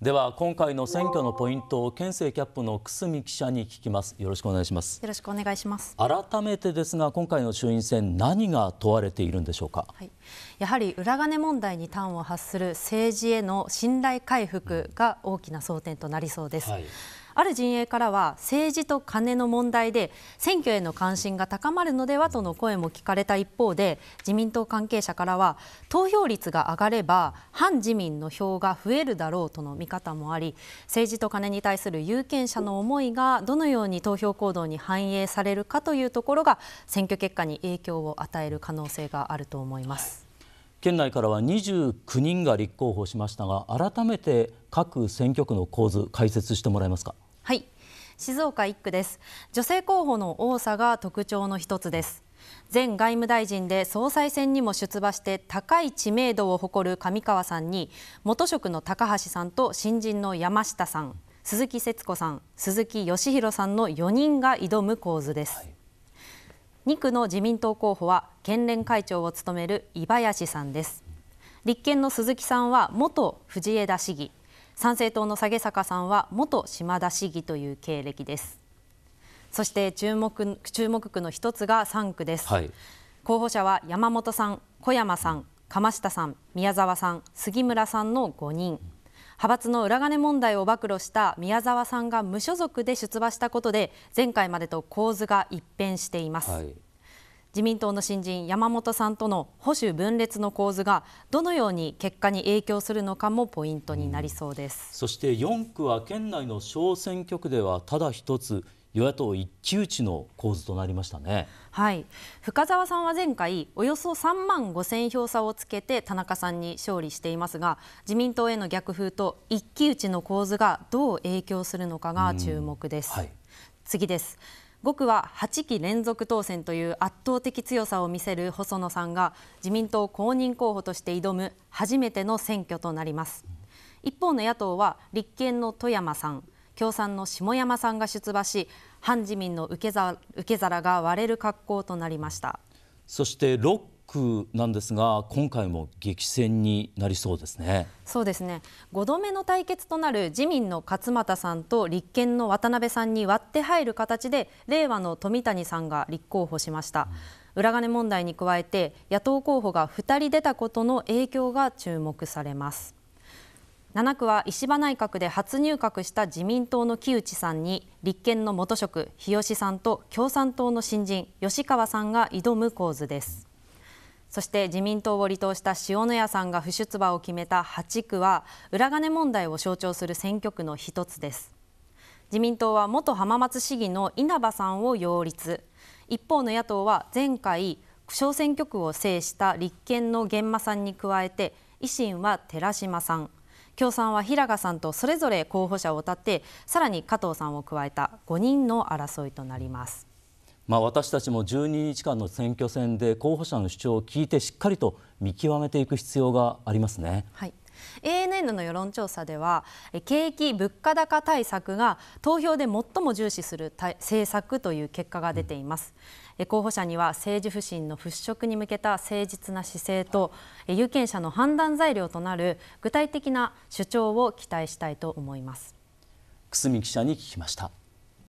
では今回の選挙のポイントを県政キャップの久住記者に聞きますよろしくお願いしますよろしくお願いします改めてですが今回の衆院選何が問われているんでしょうか、はい、やはり裏金問題に端を発する政治への信頼回復が大きな争点となりそうです、はいある陣営からは政治とカネの問題で選挙への関心が高まるのではとの声も聞かれた一方で自民党関係者からは投票率が上がれば反自民の票が増えるだろうとの見方もあり政治とカネに対する有権者の思いがどのように投票行動に反映されるかというところが選挙結果に影響を与える可能性があると思います。県内からは29人が立候補しましたが改めて各選挙区の構図解説してもらえますか。静岡1区です女性候補の多さが特徴の一つです前外務大臣で総裁選にも出馬して高い知名度を誇る上川さんに元職の高橋さんと新人の山下さん鈴木節子さん鈴木義弘さんの4人が挑む構図です、はい、2区の自民党候補は県連会長を務める井林さんです立憲の鈴木さんは元藤枝市議参政党の下げ坂さんは元島田市議という経歴ですそして注目注目区の一つが三区です、はい、候補者は山本さん小山さん鎌下さん宮沢さん杉村さんの5人派閥の裏金問題を暴露した宮沢さんが無所属で出馬したことで前回までと構図が一変しています、はい自民党の新人山本さんとの保守分裂の構図がどのように結果に影響するのかもポイントになりそうです、うん、そして4区は県内の小選挙区ではただ一つ与野党一騎打ちの構図となりましたね。はい、深澤さんは前回およそ3万5千票差をつけて田中さんに勝利していますが自民党への逆風と一騎打ちの構図がどう影響するのかが注目です。はい、次です5区は8期連続当選という圧倒的強さを見せる細野さんが自民党公認候補として挑む初めての選挙となります一方の野党は立憲の富山さん共産の下山さんが出馬し反自民の受け皿が割れる格好となりましたそして6区なんですが今回も激戦になりそうですねそうですね5度目の対決となる自民の勝又さんと立憲の渡辺さんに割って入る形で令和の富谷さんが立候補しました、うん、裏金問題に加えて野党候補が2人出たことの影響が注目されます7区は石破内閣で初入閣した自民党の木内さんに立憲の元職日吉さんと共産党の新人吉川さんが挑む構図ですそして自民党を離党した塩谷さんが不出馬を決めた8区は裏金問題を象徴する選挙区の一つです自民党は元浜松市議の稲葉さんを擁立一方の野党は前回小選挙区を制した立憲の源馬さんに加えて維新は寺島さん共産は平賀さんとそれぞれ候補者を立てさらに加藤さんを加えた5人の争いとなりますまあ、私たちも12日間の選挙戦で候補者の主張を聞いてしっかりと見極めていく必要がありますね。はい ANN の世論調査では景気・物価高対策が投票で最も重視する政策という結果が出ています、うん、候補者には政治不信の払拭に向けた誠実な姿勢と有権者の判断材料となる具体的な主張を期待したいと思います久住記者に聞きました